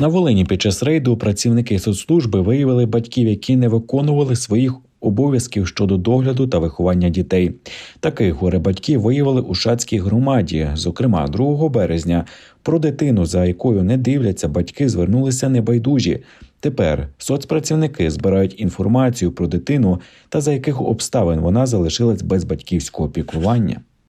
На Волині під час рейду працівники соцслужби виявили батьків, які не виконували своїх обов'язків щодо догляду та виховання дітей. Таких горе батьки виявили у шацькій громаді. Зокрема, 2 березня про дитину, за якою не дивляться, батьки звернулися небайдужі. Тепер соцпрацівники збирають інформацію про дитину та за яких обставин вона залишилась без батьківського опікування.